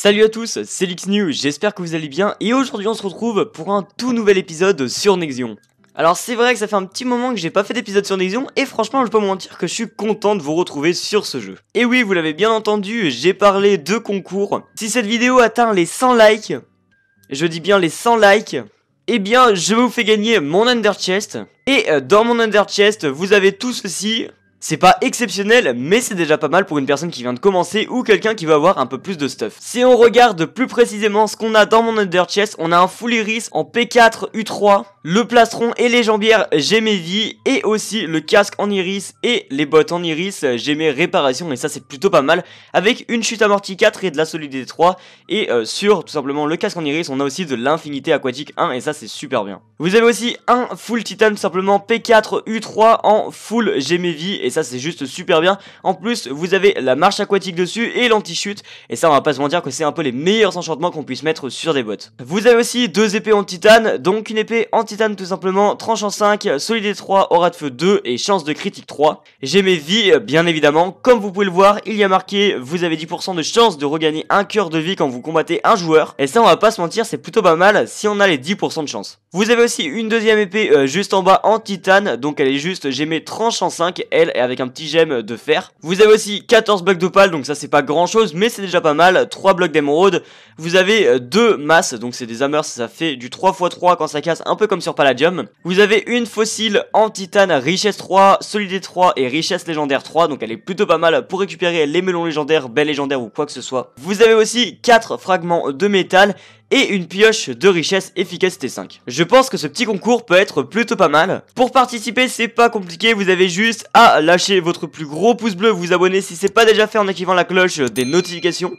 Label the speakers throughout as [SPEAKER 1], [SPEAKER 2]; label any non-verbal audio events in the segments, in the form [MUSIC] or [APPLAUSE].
[SPEAKER 1] Salut à tous, c'est LixNew, j'espère que vous allez bien et aujourd'hui on se retrouve pour un tout nouvel épisode sur Nexion. Alors c'est vrai que ça fait un petit moment que j'ai pas fait d'épisode sur Nexion et franchement je peux vous mentir que je suis content de vous retrouver sur ce jeu. Et oui, vous l'avez bien entendu, j'ai parlé de concours. Si cette vidéo atteint les 100 likes, je dis bien les 100 likes, eh bien je vous fais gagner mon underchest. Et euh, dans mon underchest, vous avez tout ceci, c'est pas exceptionnel, mais c'est déjà pas mal pour une personne qui vient de commencer ou quelqu'un qui veut avoir un peu plus de stuff. Si on regarde plus précisément ce qu'on a dans mon under chest, on a un full iris en P4 U3, le plastron et les jambières j'ai mes et aussi le casque en iris et les bottes en iris j'ai mes réparations et ça c'est plutôt pas mal avec une chute amortie 4 et de la solidité 3 et euh, sur tout simplement le casque en iris on a aussi de l'infinité aquatique 1 et ça c'est super bien. Vous avez aussi un full titan tout simplement P4 U3 en full j'ai mes et ça c'est juste super bien. En plus, vous avez la marche aquatique dessus et l'anti-chute et ça on va pas se mentir que c'est un peu les meilleurs enchantements qu'on puisse mettre sur des bottes. Vous avez aussi deux épées en titane, donc une épée en titane tout simplement, tranche en 5, solidité 3, aura de feu 2 et chance de critique 3. J'ai mes vies bien évidemment, comme vous pouvez le voir, il y a marqué vous avez 10% de chance de regagner un cœur de vie quand vous combattez un joueur et ça on va pas se mentir, c'est plutôt pas mal si on a les 10% de chance. Vous avez aussi une deuxième épée euh, juste en bas en titane, donc elle est juste j'ai mes tranche en 5, elle avec un petit gemme de fer. Vous avez aussi 14 blocs d'opale, donc ça c'est pas grand chose, mais c'est déjà pas mal. 3 blocs d'émeraude. Vous avez 2 euh, masses, donc c'est des hammers, ça fait du 3 x 3 quand ça casse, un peu comme sur Palladium. Vous avez une fossile en titane, richesse 3, solidité 3 et richesse légendaire 3, donc elle est plutôt pas mal pour récupérer les melons légendaires, belles légendaires ou quoi que ce soit. Vous avez aussi 4 fragments de métal et une pioche de richesse efficacité 5. Je pense que ce petit concours peut être plutôt pas mal. Pour participer, c'est pas compliqué, vous avez juste à lâcher votre plus gros pouce bleu, vous abonner si c'est pas déjà fait en activant la cloche des notifications.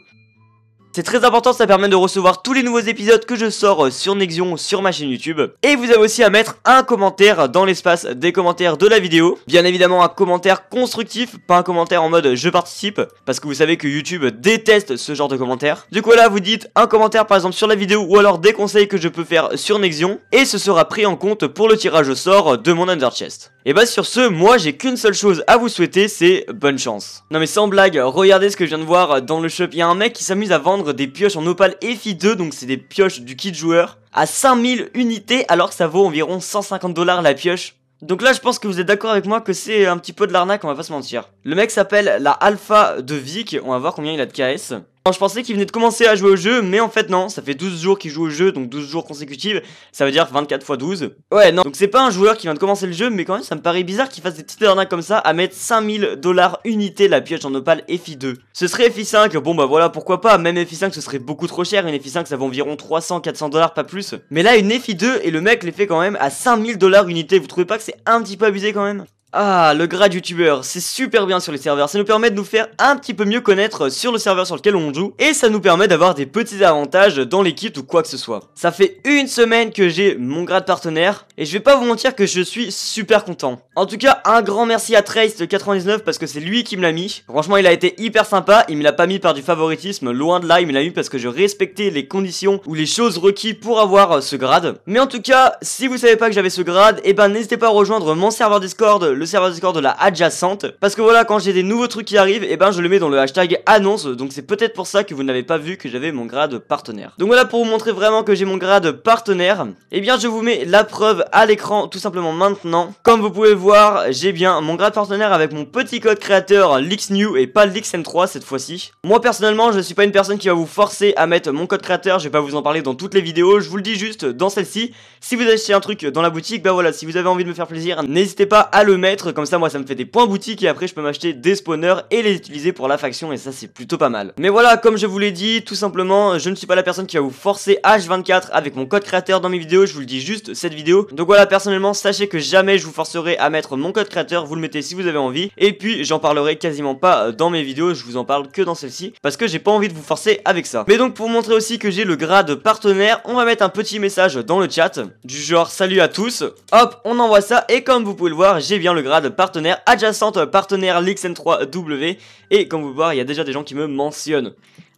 [SPEAKER 1] C'est très important, ça permet de recevoir tous les nouveaux épisodes que je sors euh, sur Nexion, sur ma chaîne YouTube. Et vous avez aussi à mettre un commentaire dans l'espace des commentaires de la vidéo. Bien évidemment, un commentaire constructif, pas un commentaire en mode je participe, parce que vous savez que YouTube déteste ce genre de commentaires. Du coup là, vous dites un commentaire par exemple sur la vidéo ou alors des conseils que je peux faire sur Nexion, et ce sera pris en compte pour le tirage au sort de mon Underchest et eh bah ben, sur ce, moi j'ai qu'une seule chose à vous souhaiter, c'est bonne chance. Non mais sans blague, regardez ce que je viens de voir euh, dans le shop, il y a un mec qui s'amuse à vendre des pioches en opale EFI 2, donc c'est des pioches du kit joueur, à 5000 unités alors que ça vaut environ 150 dollars la pioche. Donc là je pense que vous êtes d'accord avec moi que c'est un petit peu de l'arnaque, on va pas se mentir. Le mec s'appelle la Alpha de Vic, on va voir combien il a de KS je pensais qu'il venait de commencer à jouer au jeu, mais en fait non, ça fait 12 jours qu'il joue au jeu, donc 12 jours consécutifs, ça veut dire 24 x 12. Ouais, non, donc c'est pas un joueur qui vient de commencer le jeu, mais quand même ça me paraît bizarre qu'il fasse des petites arnaques comme ça à mettre 5000 dollars unité la pioche en opale FI2. Ce serait FI5, bon bah voilà, pourquoi pas, même FI5 ce serait beaucoup trop cher, une FI5 ça vaut environ 300-400 dollars, pas plus. Mais là une FI2 et le mec les fait quand même à 5000 dollars unité, vous trouvez pas que c'est un petit peu abusé quand même ah, le grade youtubeur, c'est super bien sur les serveurs, ça nous permet de nous faire un petit peu mieux connaître sur le serveur sur lequel on joue, et ça nous permet d'avoir des petits avantages dans l'équipe ou quoi que ce soit. Ça fait une semaine que j'ai mon grade partenaire, et je vais pas vous mentir que je suis super content. En tout cas, un grand merci à Trace99 parce que c'est lui qui me l'a mis. Franchement, il a été hyper sympa, il me l'a pas mis par du favoritisme, loin de là, il me l'a mis parce que je respectais les conditions ou les choses requises pour avoir euh, ce grade. Mais en tout cas, si vous savez pas que j'avais ce grade, et eh ben n'hésitez pas à rejoindre mon serveur Discord, le serveur Discord de la adjacente. Parce que voilà, quand j'ai des nouveaux trucs qui arrivent, et eh ben je le mets dans le hashtag annonce. Donc c'est peut-être pour ça que vous n'avez pas vu que j'avais mon grade partenaire. Donc voilà, pour vous montrer vraiment que j'ai mon grade partenaire, et eh bien je vous mets la preuve à l'écran tout simplement maintenant. Comme vous pouvez voir, j'ai bien mon grade partenaire avec mon petit code créateur l'xnew et pas LixN3 cette fois-ci. Moi personnellement, je suis pas une personne qui va vous forcer à mettre mon code créateur, je vais pas vous en parler dans toutes les vidéos, je vous le dis juste dans celle-ci. Si vous achetez un truc dans la boutique, bah voilà, si vous avez envie de me faire plaisir, n'hésitez pas à le mettre comme ça moi ça me fait des points boutiques et après je peux m'acheter des spawners et les utiliser pour la faction et ça c'est plutôt pas mal. Mais voilà, comme je vous l'ai dit, tout simplement, je ne suis pas la personne qui va vous forcer H24 avec mon code créateur dans mes vidéos, je vous le dis juste cette vidéo. Donc voilà, personnellement, sachez que jamais je vous forcerai à mettre mon code créateur, vous le mettez si vous avez envie. Et puis j'en parlerai quasiment pas euh, dans mes vidéos, je vous en parle que dans celle-ci parce que j'ai pas envie de vous forcer avec ça. Mais donc pour montrer aussi que j'ai le grade partenaire, on va mettre un petit message dans le chat du genre salut à tous. Hop, on envoie ça et comme vous pouvez le voir, j'ai bien le grade partenaire adjacente partenaire l'XN3W et comme vous voir il y a déjà des gens qui me mentionnent.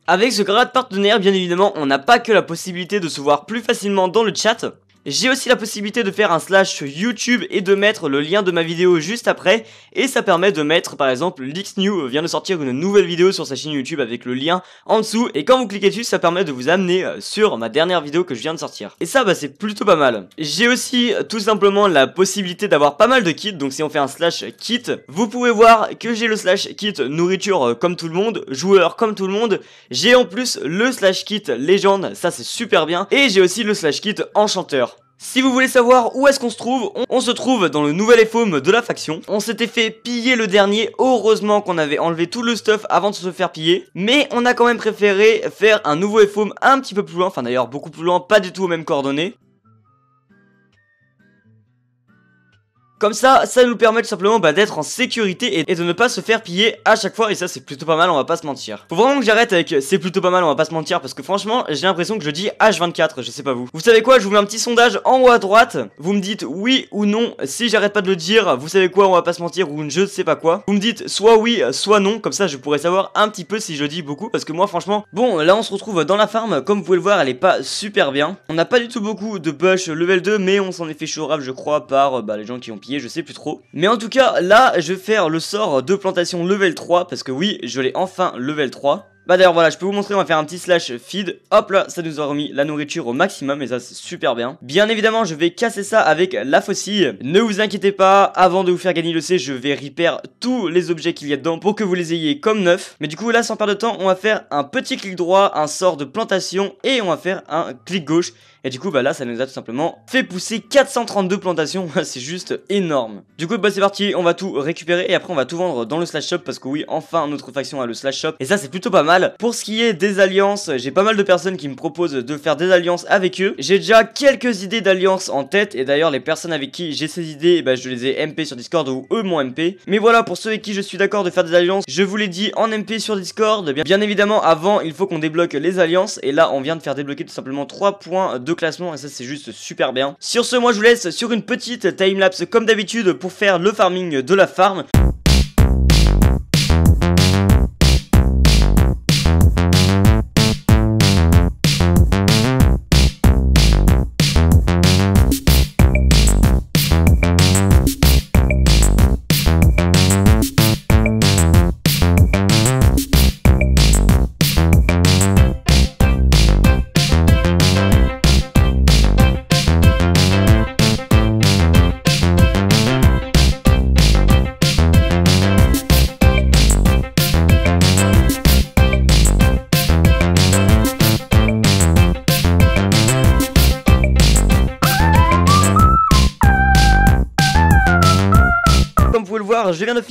[SPEAKER 1] Avec ce grade partenaire bien évidemment on n'a pas que la possibilité de se voir plus facilement dans le chat j'ai aussi la possibilité de faire un slash YouTube et de mettre le lien de ma vidéo juste après, et ça permet de mettre par exemple LixNew vient de sortir une nouvelle vidéo sur sa chaîne YouTube avec le lien en dessous, et quand vous cliquez dessus ça permet de vous amener euh, sur ma dernière vidéo que je viens de sortir. Et ça bah c'est plutôt pas mal. J'ai aussi euh, tout simplement la possibilité d'avoir pas mal de kits, donc si on fait un slash kit, vous pouvez voir que j'ai le slash kit nourriture euh, comme tout le monde, joueur comme tout le monde, j'ai en plus le slash kit légende, ça c'est super bien, et j'ai aussi le slash kit enchanteur. Si vous voulez savoir où est-ce qu'on se trouve, on, se trouve dans le nouvel FOM de la faction. On s'était fait piller le dernier, heureusement qu'on avait enlevé tout le stuff avant de se faire piller. Mais on a quand même préféré faire un nouveau FOM un petit peu plus loin, enfin d'ailleurs beaucoup plus loin, pas du tout aux mêmes coordonnées. Comme ça, ça nous permet tout simplement bah, d'être en sécurité et, de ne pas se faire piller à chaque fois. Et ça, c'est plutôt pas mal, on va pas se mentir. Faut vraiment que j'arrête avec euh, c'est plutôt pas mal, on va pas se mentir. Parce que franchement, j'ai l'impression que je dis H24, je sais pas vous. Vous savez quoi, je vous mets un petit sondage en haut à droite. Vous me dites oui ou non. Si j'arrête pas de le dire, vous savez quoi, on va pas se mentir ou je ne sais pas quoi. Vous me dites soit oui, soit non. Comme ça, je pourrais savoir un petit peu si je dis beaucoup. Parce que moi, franchement, bon, là, on se retrouve dans la farm. Comme vous pouvez le voir, elle est pas super bien. On n'a pas du tout beaucoup de bush level 2, mais on s'en est fait chourable je crois, par euh, bah, les gens qui ont pillé je sais plus trop. Mais en tout cas, là, je vais faire le sort de plantation level 3, parce que oui, je l'ai enfin level 3. Bah d'ailleurs voilà, je peux vous montrer, on va faire un petit slash feed. Hop là, ça nous a remis la nourriture au maximum et ça c'est super bien. Bien évidemment, je vais casser ça avec la faucille. Ne vous inquiétez pas, avant de vous faire gagner le C, je vais repair tous les objets qu'il y a dedans pour que vous les ayez comme neufs. Mais du coup là, sans perdre de temps, on va faire un petit clic droit, un sort de plantation et on va faire un clic gauche et du coup, bah là, ça nous a tout simplement fait pousser 432 plantations. [LAUGHS] c'est juste énorme. Du coup, bah c'est parti, on va tout récupérer et après on va tout vendre dans le slash shop parce que oui, enfin notre faction a le slash shop. Et ça, c'est plutôt pas mal. Pour ce qui est des alliances, j'ai pas mal de personnes qui me proposent de faire des alliances avec eux. J'ai déjà quelques idées d'alliances en tête et d'ailleurs, les personnes avec qui j'ai ces idées, bah je les ai MP sur Discord ou eux m'ont MP. Mais voilà, pour ceux avec qui je suis d'accord de faire des alliances, je vous l'ai dit en MP sur Discord. Bien, bien évidemment, avant, il faut qu'on débloque les alliances et là, on vient de faire débloquer tout simplement 3 points de classement et ça c'est juste super bien. Sur ce moi je vous laisse sur une petite time lapse comme d'habitude pour faire le farming de la farm.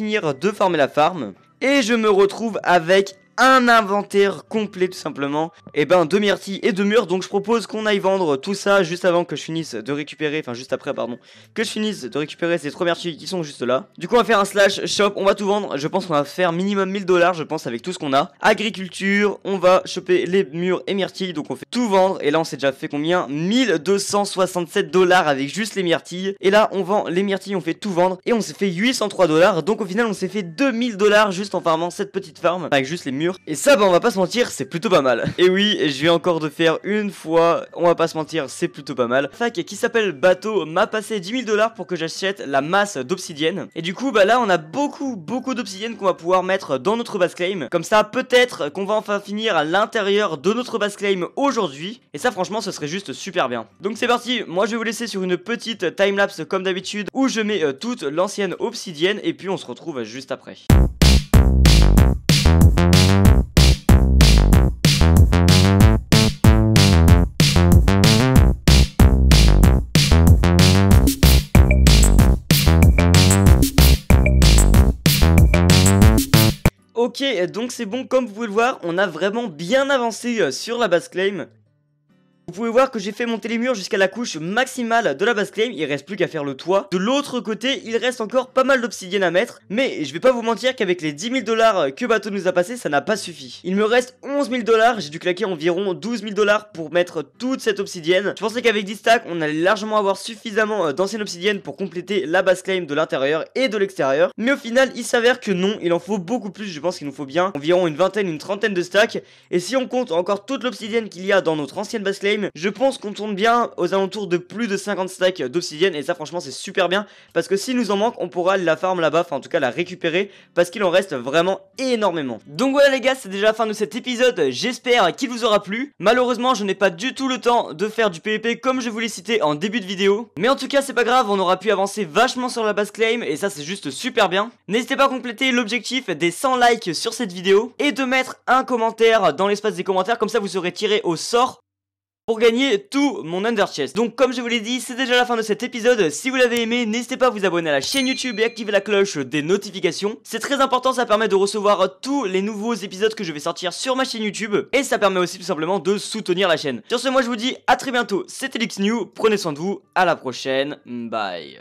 [SPEAKER 1] de former la farm. Et je me retrouve avec un inventaire complet tout simplement eh ben, et ben deux myrtilles et deux murs donc je propose qu'on aille vendre tout ça juste avant que je finisse de récupérer enfin juste après pardon que je finisse de récupérer ces trois myrtilles qui sont juste là du coup on va faire un slash shop on va tout vendre je pense qu'on va faire minimum 1000 dollars je pense avec tout ce qu'on a agriculture on va choper les murs et myrtilles donc on fait tout vendre et là on s'est déjà fait combien 1267 dollars avec juste les myrtilles et là on vend les myrtilles on fait tout vendre et on s'est fait 803 dollars donc au final on s'est fait 2000 dollars juste en farmant cette petite farm avec juste les et ça, bah, on va pas se mentir, c'est plutôt pas mal. Et oui, je vais encore de faire une fois, on va pas se mentir, c'est plutôt pas mal. Fac qui s'appelle Bateau m'a passé 10 000 dollars pour que j'achète la masse d'obsidienne. Et du coup, bah là, on a beaucoup, beaucoup d'obsidienne qu'on va pouvoir mettre dans notre base claim. Comme ça, peut-être qu'on va enfin finir à l'intérieur de notre base claim aujourd'hui. Et ça, franchement, ce serait juste super bien. Donc c'est parti, moi je vais vous laisser sur une petite timelapse comme d'habitude où je mets euh, toute l'ancienne obsidienne et puis on se retrouve juste après. Euh, donc c'est bon, comme vous pouvez le voir, on a vraiment bien avancé euh, sur la base claim. Vous pouvez voir que j'ai fait monter les murs jusqu'à la couche maximale de la base claim, il reste plus qu'à faire le toit. De l'autre côté, il reste encore pas mal d'obsidienne à mettre, mais je vais pas vous mentir qu'avec les 10 000 dollars que Bateau nous a passé, ça n'a pas suffi. Il me reste 11 000 dollars, j'ai dû claquer environ 12 000 dollars pour mettre toute cette obsidienne. Je pensais qu'avec 10 stacks, on allait largement avoir suffisamment euh, d'ancienne obsidienne pour compléter la base claim de l'intérieur et de l'extérieur, mais au final, il s'avère que non, il en faut beaucoup plus, je pense qu'il nous faut bien environ une vingtaine, une trentaine de stacks, et si on compte encore toute l'obsidienne qu'il y a dans notre ancienne base claim, je pense qu'on tourne bien aux alentours de plus de 50 stacks d'obsidienne et ça franchement c'est super bien parce que s'il nous en manque on pourra la farm là-bas, enfin en tout cas la récupérer parce qu'il en reste vraiment énormément. Donc voilà les gars c'est déjà la fin de cet épisode, j'espère qu'il vous aura plu. Malheureusement je n'ai pas du tout le temps de faire du PvP comme je vous l'ai cité en début de vidéo. Mais en tout cas c'est pas grave, on aura pu avancer vachement sur la base claim et ça c'est juste super bien. N'hésitez pas à compléter l'objectif des 100 likes sur cette vidéo et de mettre un commentaire dans l'espace des commentaires comme ça vous serez tiré au sort pour gagner tout mon under Donc comme je vous l'ai dit, c'est déjà la fin de cet épisode. Si vous l'avez aimé, n'hésitez pas à vous abonner à la chaîne YouTube et activer la cloche des notifications. C'est très important, ça permet de recevoir tous les nouveaux épisodes que je vais sortir sur ma chaîne YouTube et ça permet aussi tout simplement de soutenir la chaîne. Sur ce, moi je vous dis à très bientôt, c'était New. prenez soin de vous, à la prochaine, bye.